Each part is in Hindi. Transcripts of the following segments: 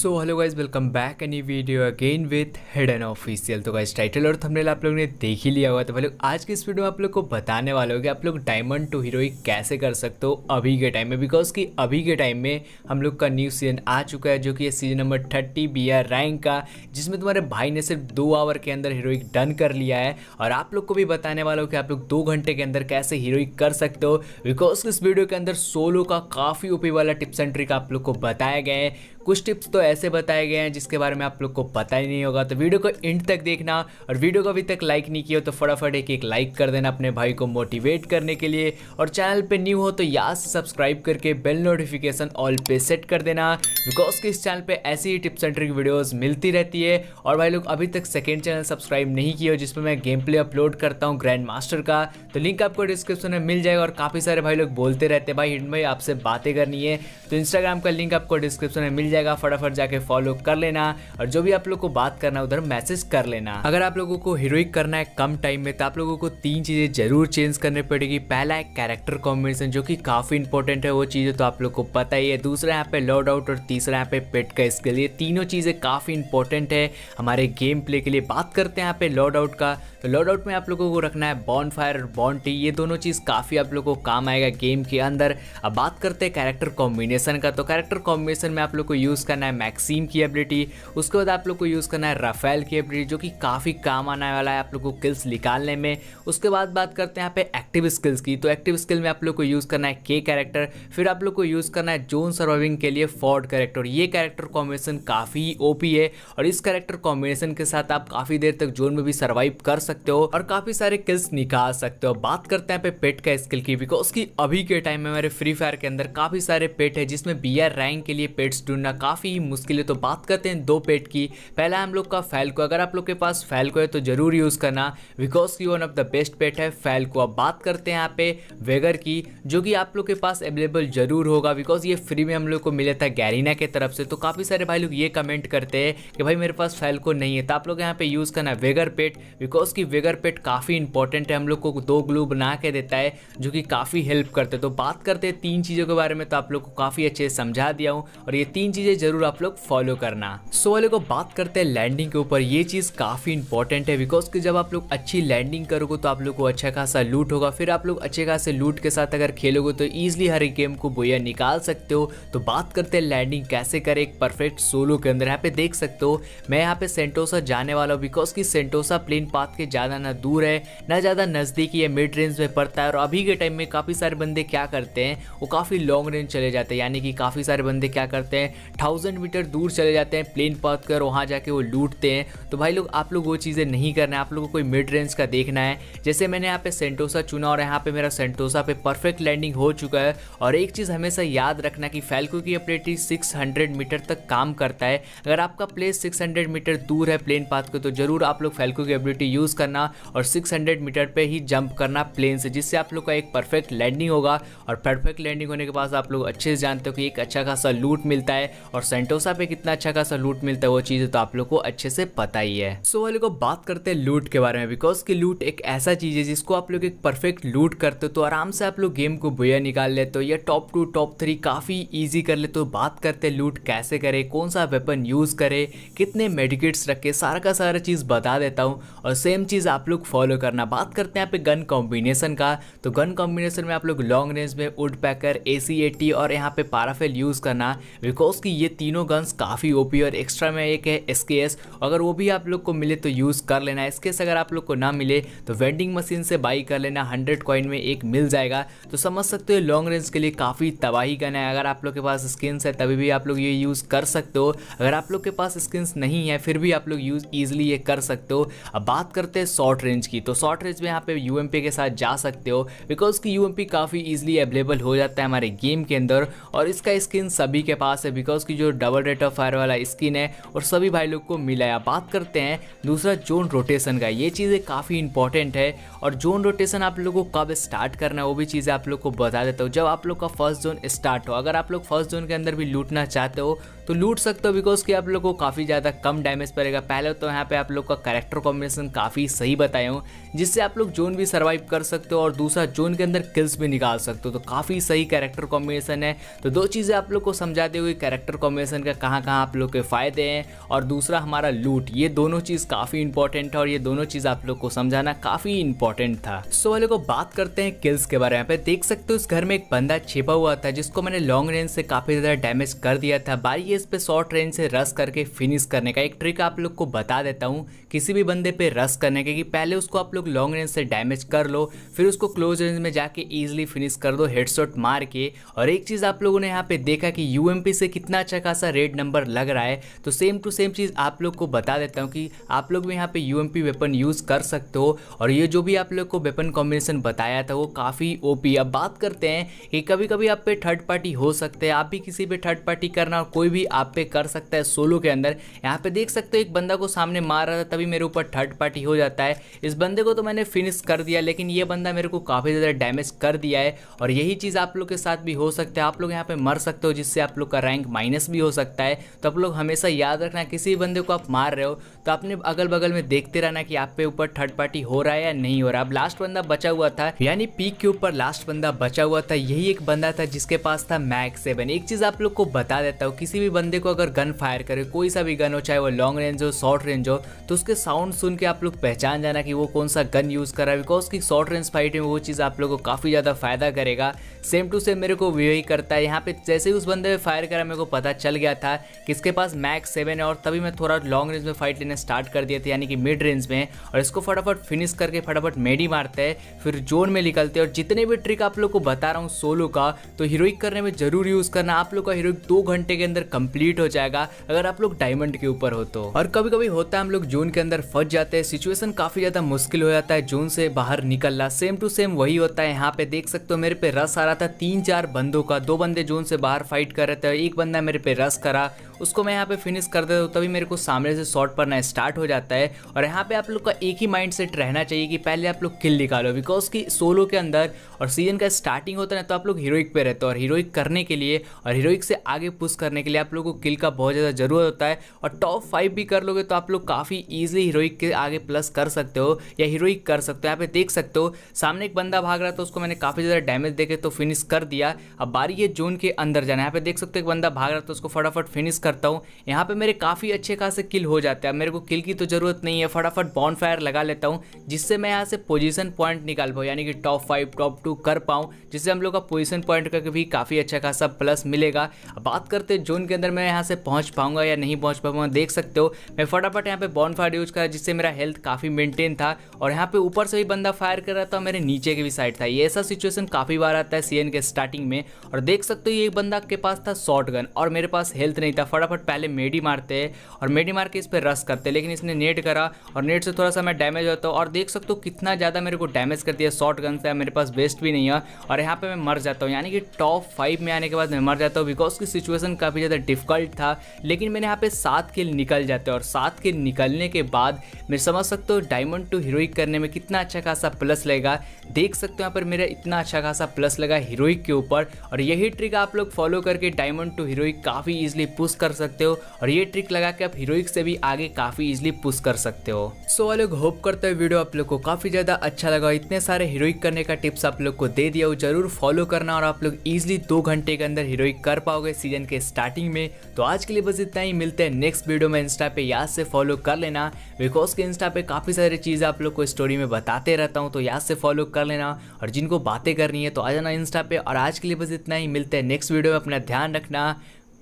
so hello guys welcome back any video again with head and official तो गाइज टाइटल और थंबनेल आप लोग ने देख ही लिया हुआ तो भाई आज के इस वीडियो में आप लोग को बताने वाले हो कि आप लोग डायमंड टू हीरोइक कैसे कर सकते हो अभी के टाइम में बिकॉज कि अभी के टाइम में हम लोग का न्यू सीजन आ चुका है जो कि season number thirty B R rank का जिसमें तुम्हारे भाई ने सिर्फ दो आवर के अंदर हीरोइक डन कर लिया है और आप लोग को भी बताने वाला हो कि आप लोग दो घंटे के अंदर कैसे हीरोइक कर सकते हो बिकॉज इस वीडियो के अंदर सोलो का काफ़ी ओपी वाला टिप्स एंड ट्रिक आप लोग को बताया गया है कुछ टिप्स तो ऐसे बताए गए हैं जिसके बारे में आप लोग को पता ही नहीं होगा तो वीडियो को एंड तक देखना और वीडियो को अभी तक लाइक नहीं किया तो फटाफट एक एक लाइक कर देना अपने भाई को मोटिवेट करने के लिए और चैनल पर न्यू हो तो यहाँ से सब्सक्राइब करके बेल नोटिफिकेशन ऑल पे सेट कर देना बिकॉज कि इस चैनल पर ऐसी ही टिप्स एंड ट्रिक वीडियोज़ मिलती रहती है और भाई लोग अभी तक सेकेंड चैनल सब्सक्राइब नहीं किया हो जिसमें मैं गेम प्ले अपलोड करता हूँ ग्रैंड मास्टर का तो लिंक आपको डिस्क्रिप्शन में मिल जाएगा और काफ़ी सारे भाई लोग बोलते रहते हैं भाई हिंड भाई आपसे बातें करनी है तो इंस्टाग्राम का लिंक आपको डिस्क्रिप्शन में मिल जाएगा फटाफट जाके फॉलो कर लेना और जो भी आप लोग को बात करना उधर मैसेज कर लेना अगर आप लोगों को हीरोइक करना है कम टाइम में तो आप लोगों को तीन चीजें जरूर चेंज करने पड़ेगी पहला है कैरेक्टर कॉम्बिनेशन जो कि काफी इंपॉर्टेंट है वो चीजें तो आप लोग को पता ही है दूसरा यहाँ पे लॉड आउट और तीसरा यहाँ पे पेट का स्किल ये तीनों चीजें काफी इंपॉर्टेंट है हमारे गेम प्ले के लिए बात करते हैं यहाँ पे लॉड आउट का तो लोड आउट में आप लोगों को रखना है बॉन फायर और बॉन टी ये दोनों चीज़ काफ़ी आप लोगों को काम आएगा गेम के अंदर अब बात करते हैं कैरेक्टर कॉम्बिनेशन का तो कैरेक्टर कॉम्बिनेशन में आप लोग को यूज़ करना है मैक्सीम की एबिलिटी उसके बाद आप लोग को यूज़ करना है राफेल की एबिलिटी जो कि काफ़ी काम आने वाला है आप लोग को किल्स निकालने में उसके बाद बात करते हैं यहाँ पे एक्टिव स्किल्स की तो एक्टिव स्किल में आप लोग को यूज़ करना है के कैरेक्टर फिर आप लोग को यूज़ करना है जोन सर्वाइविंग के लिए फोर्ड कैरेक्टर ये कैरेक्टर कॉम्बिनेशन काफ़ी ओपी है और इस कैरेक्टर कॉम्बिनेशन के साथ आप काफ़ी देर तक जोन में भी सर्वाइव कर सकते सकते हो और काफी सारे किल्स निकाल सकते हो बात करते हैं पे पेट का स्किल की बिकॉज उसकी अभी के टाइम में मेरे फ्री फायर के अंदर काफी सारे पेट है जिसमें बी आर रैंक के लिए पेट्स ढूंढना काफी मुश्किल है तो बात करते हैं दो पेट की पहला हम लोग का फैलको अगर आप लोग के पास फैलको है तो जरूर यूज करना बिकॉज की one of the best pet है फैलको अब बात करते हैं यहाँ पे वेगर की जो कि आप लोग के पास अवेलेबल जरूर होगा बिकॉज ये फ्री में हम लोग को मिला था गैरिना के तरफ से तो काफी सारे भाई लोग ये कमेंट करते हैं कि भाई मेरे पास फैलको नहीं है तो आप लोग यहाँ पे यूज करना वेगर पेट बिकॉज कि वेगर पेट काफ़ी इंपॉर्टेंट है हम लोग को दो ग्लू बना के देता है जो कि काफ़ी हेल्प करते हैं तो बात करते हैं तीन चीज़ों के बारे में तो आप लोग को काफ़ी अच्छे से समझा दिया हूँ और ये तीन चीज़ें ज़रूर आप लोग फॉलो करना सो वाले को बात करते हैं लैंडिंग के ऊपर ये चीज़ काफ़ी इंपॉर्टेंट है बिकॉज कि जब आप लोग अच्छी लैंडिंग करोगे तो आप लोग को अच्छा खासा लूट होगा फिर आप लोग अच्छे खासे लूट के साथ अगर खेलोगे तो ईजिली हर एक गेम को बोया निकाल सकते हो तो बात करते हैं लैंडिंग कैसे करें एक परफेक्ट सोलो के अंदर यहाँ पे देख सकते हो मैं यहाँ पे सेंटोसा जाने वाला हूँ बिकॉज कि सेंटोसा प्लेन पाथ के ज़्यादा ना दूर है ना ज़्यादा नज़दीकी है मिड रेंज में पड़ता है और अभी के टाइम में काफ़ी सारे बंदे क्या करते हैं वो काफ़ी लॉन्ग रेंज चले जाते हैं यानी कि काफ़ी सारे बंदे क्या करते हैं थाउजेंड मीटर दूर चले जाते हैं प्लेन पहुँच कर वहाँ जाके वो लूटते हैं तो भाई लोग आप लोग वो चीज़ें नहीं करना है आप लोग को कोई मिड रेंज का देखना है जैसे मैंने यहाँ पे सेंटोसा चुना और यहाँ पे मेरा सेंटोसा पे परफेक्ट लैंडिंग हो चुका है और एक चीज़ हमेशा याद रखना कि फैल्को की अपडेटी 600 मीटर तक काम करता है अगर आपका प्लेस 600 मीटर दूर है प्लेन पाथ को तो ज़रूर आप लोग फैल्को की अपडेटी यूज़ करना और 600 मीटर पे ही जंप करना प्लेन से जिससे आप लोग का एक परफेक्ट लैंडिंग होगा और परफेक्ट लैंडिंग होने के बाद आप लोग अच्छे से जानते हो कि एक अच्छा खासा लूट मिलता है और सेंटोसा पे कितना अच्छा खासा लूट मिलता है वो चीज़ तो आप लोग को अच्छे से पता ही है सो वाले को बात करते हैं लूट के बारे में बिकॉज की लूट एक ऐसा चीज़ है जिसको आप लोग एक परफेक्ट लूट करते हो तो आराम से आप लोग गेम को बुया निकाल लेते हो या टॉप टू टॉप थ्री काफ़ी ईजी कर लेते हो बात करते हैं लूट कैसे करे कौन सा वेपन यूज़ करे कितने मेडिकेट्स रखे सारा का सारा चीज़ बता देता हूँ और सेम चीज़ आप लोग फॉलो करना बात करते हैं यहाँ पे गन कॉम्बिनेशन का तो गन कॉम्बिनेशन में आप लोग लॉन्ग रेंज में वुड पैकर ए सी और यहाँ पे पाराफेल यूज़ करना बिकॉज की ये तीनों गन्स काफ़ी ओपी और एक्स्ट्रा में एक है एस अगर वो भी आप लोग को मिले तो यूज़ कर लेना एस अगर आप लोग को ना मिले तो वेंडिंग मशीन से बाई कर लेना हंड्रेड कॉइन में एक मिल जाएगा तो समझ सकते हो लॉन्ग रेंज के लिए काफ़ी तबाही गन है अगर आप लोग के पास स्किन्स है तभी भी आप लोग ये यूज़ कर सकते हो अगर आप लोग के पास स्किन्स नहीं है फिर भी आप लोग यूज़ ईजिली ये कर सकते हो अब बात करते हैं शॉर्ट रेंज की तो शॉर्ट रेंज में यहाँ पे यू के साथ जा सकते हो बिकॉज की यू काफ़ी ईजिली अवेलेबल हो जाता है हमारे गेम के अंदर और इसका स्किन सभी के पास है बिकॉज की जो डबल रेट ऑफ फायर वाला स्किन है और सभी भाई लोग को मिला है बात करते हैं दूसरा जोन रोटेशन का ये चीज़ें काफ़ी इंपॉर्टेंट है और जोन रोटेशन आप लोगों को कब स्टार्ट करना है वो भी चीज़ें आप लोग को बता देता हूँ जब आप लोग का फर्स्ट जोन स्टार्ट हो अगर आप लोग फर्स्ट जोन के अंदर भी लूटना चाहते हो तो लूट सकते हो बिकॉज कि आप लोग को काफ़ी ज़्यादा कम डैमेज पड़ेगा पहले तो यहाँ पे आप लोग का कैरेक्टर कॉम्बिनेशन काफ़ी सही बताए हूँ जिससे आप लोग जोन भी सर्वाइव कर सकते हो और दूसरा जोन के अंदर किल्स भी निकाल सकते हो तो काफ़ी सही कैरेक्टर कॉम्बिनेशन है तो दो चीज़ें आप लोग को समझाते हुए कैरेक्टर कॉम्बिनेशन का कहाँ कहाँ आप लोग के फ़ायदे हैं और दूसरा हमारा लूट ये दोनों चीज़ काफ़ी इंपॉर्टेंट है और ये दोनों चीज़ आप लोग को समझाना काफ़ी इंपॉर्टेंट था सो वाले को बात करते हैं किल्स के बारे में पे देख सकते हो इस घर में एक बंदा छिपा हुआ था जिसको मैंने लॉन्ग रेंज से काफ़ी ज़्यादा डैमेज कर दिया था बाई ये इस पे शॉर्ट रेंज से रस करके फिनिश करने का एक ट्रिक आप लोग को बता देता हूँ किसी भी बंदे पे रस करने के कि पहले उसको आप लोग लॉन्ग रेंज से डैमेज कर लो फिर उसको क्लोज रेंज में जाके ईजिली फिनिश कर दो हेडशॉट मार के और एक चीज़ आप लोगों ने यहाँ पे देखा कि यू से कितना अच्छा खासा रेड नंबर लग रहा है तो सेम टू सेम चीज़ आप लोग को बता देता हूँ कि आप लोग भी यहाँ पे यू वेपन यूज़ कर सकते हो और ये जो भी आप लोग को वेपन कॉम्बिनेशन बताया था वो काफ़ी ओ अब बात करते हैं कि कभी कभी आप पे थर्ड पार्टी हो सकते हैं आप भी किसी पर थर्ड पार्टी करना और कोई भी आप पे कर सकता है सोलो के अंदर यहाँ पे देख सकते हो एक बंदा को सामने मार रहा था तभी मेरे ऊपर थर्ड पार्टी हो जाता है इस बंदे को तो मैंने फिनिश कर दिया लेकिन ये बंदा मेरे को काफ़ी ज़्यादा डैमेज कर दिया है और यही चीज़ आप लोग के साथ भी हो सकता है आप लोग यहाँ पर मर सकते हो जिससे आप लोग का रैंक माइनस भी हो सकता है तो आप लोग हमेशा याद रखना किसी भी बंदे को आप मार रहे हो तो अपने अगल बगल में देखते रहना कि आप पे ऊपर थर्ड पार्टी हो रहा है या नहीं हो रहा अब लास्ट बंदा बचा हुआ था यानी पीक के ऊपर लास्ट बंदा बचा हुआ था यही एक बंदा था जिसके पास था मैक सेवन एक चीज़ आप लोग को बता देता हूँ किसी भी भी बंदे को अगर गन फायर करे कोई सा भी गन हो चाहे वो लॉन्ग रेंज हो शॉर्ट रेंज हो तो उसके साउंड सुन के आप लोग पहचान जाना कि वो कौन सा गन यूज़ करा है बिकॉज की शॉर्ट रेंज फाइट में वो चीज़ आप लोग को काफ़ी ज़्यादा फायदा करेगा सेम टू सेम मेरे को यही करता है यहाँ पे जैसे ही उस बंदे में फायर करा मेरे को पता चल गया था कि इसके पास मैक्स सेवन है और तभी मैं थोड़ा लॉन्ग रेंज में फाइट लेने स्टार्ट कर दिया था यानी कि मिड रेंज में और इसको फटाफट फिनिश करके फटाफट मेडी मारते हैं फिर जोन में निकलते हैं और जितने भी ट्रिक आप लोग को बता रहा हूँ सोलो का तो हीरोइक करने में जरूर यूज़ करना आप लोग का हीरोइक दो घंटे के अंदर कंप्लीट हो जाएगा अगर आप लोग डायमंड के ऊपर हो तो और कभी कभी होता है हम लोग जोन के अंदर फंस जाते हैं सिचुएशन काफी ज्यादा मुश्किल हो जाता है जोन से बाहर निकलना सेम टू सेम वही होता है यहाँ पे देख सकते हो मेरे पे रस आ रहा था तीन चार बंदों का दो बंदे जोन से बाहर फाइट कर रहे थे एक बंदा मेरे पे रस करा उसको मैं यहाँ पे फिनिश कर देता हूँ तभी मेरे को सामने से शॉट पड़ना स्टार्ट हो जाता है और यहाँ पे आप लोग का एक ही माइंड सेट रहना चाहिए कि पहले आप लोग किल निकालो बिकॉज की सोलो के अंदर और सीजन का स्टार्टिंग होता है तो आप लोग हीरोइक पे रहते हो और हीरोइक करने के लिए और हीरोइक से आगे पुश करने के लिए आप आप लोगों को किल का बहुत ज़्यादा ज़रूरत होता है और टॉप फाइव भी कर लोगे तो आप लोग काफ़ी ईजिली हीरोइक के आगे प्लस कर सकते हो या हीरोइक कर सकते हो यहाँ पे देख सकते हो सामने एक बंदा भाग रहा था उसको मैंने काफ़ी ज़्यादा डैमेज देके तो फिनिश कर दिया अब बारी ये जोन के अंदर जाना यहाँ पे देख सकते हो एक बंदा भाग रहा था उसको फटाफट फिनिश करता हूँ यहाँ पर मेरे काफ़ी अच्छे खासे किल हो जाते हैं मेरे को किल की तो ज़रूरत नहीं है फटाफट बॉन फायर लगा लेता हूँ जिससे मैं यहाँ से पोजिशन पॉइंट निकाल पाऊँ यानी कि टॉप फाइव टॉप टू कर पाऊँ जिससे हम लोग का पोजिशन पॉइंट का भी काफ़ी अच्छा खासा प्लस मिलेगा बात करते जोन के अंदर मैं यहाँ से पहुँच पाऊँगा या नहीं पहुँच पाऊँगा देख सकते हो मैं फटाफट यहाँ पे बॉन फायर यूज करा जिससे मेरा हेल्थ काफ़ी मेंटेन था और यहाँ पे ऊपर से भी बंदा फायर कर रहा था मेरे नीचे के भी साइड था ये ऐसा सिचुएशन काफ़ी बार आता है सी के स्टार्टिंग में और देख सकते हो ये बंदा के पास था शॉर्ट गन और मेरे पास हेल्थ नहीं था फटाफट पहले मेडी मारते और मेडी मार के इस पर रस करते लेकिन इसने नेट करा और नेट से थोड़ा सा मैं डैमेज होता हूँ और देख सकते हो कितना ज़्यादा मेरे को डैमेज कर दिया शॉर्ट गन से मेरे पास बेस्ट भी नहीं है और यहाँ पर मैं मर जाता हूँ यानी कि टॉप फाइव में आने के बाद मैं मर जाता हूँ बिकॉज की सिचुएसन काफ़ी ज़्यादा डिफ़िकल्ट था लेकिन मैंने यहाँ पे सात किल निकल जाते और सात किल निकलने के बाद मैं समझ सकते हो डायमंड टू हीरोइक करने में कितना अच्छा खासा प्लस लगेगा देख सकते हो यहाँ पर मेरा इतना अच्छा खासा प्लस लगा हीरोइक के ऊपर और यही ट्रिक आप लोग फॉलो करके डायमंड टू हीरोइक काफ़ी ईजिली पुश कर सकते हो और ये ट्रिक लगा के आप हीरोइक से भी आगे काफ़ी ईजिली पुश कर सकते हो सो वो लोग होप करते हुए वीडियो आप लोग को काफ़ी ज़्यादा अच्छा लगा इतने सारे हीरोइक करने का टिप्स आप लोग को दे दिया हो जरूर फॉलो करना और आप लोग ईजिली दो घंटे के अंदर हीरोइक कर पाओगे सीजन के स्टार्टिंग में में तो आज के लिए बस इतना ही मिलते हैं नेक्स्ट वीडियो में इंस्टा पे याद से फॉलो कर लेना बिकॉज के इंस्टा पे काफ़ी सारी चीज़ें आप लोग को स्टोरी में बताते रहता हूँ तो याद से फॉलो कर लेना और जिनको बातें करनी है तो आ जाना इंस्टा पे और आज के लिए बस इतना ही मिलते हैं नेक्स्ट वीडियो में अपना ध्यान रखना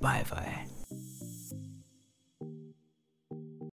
बाय बाय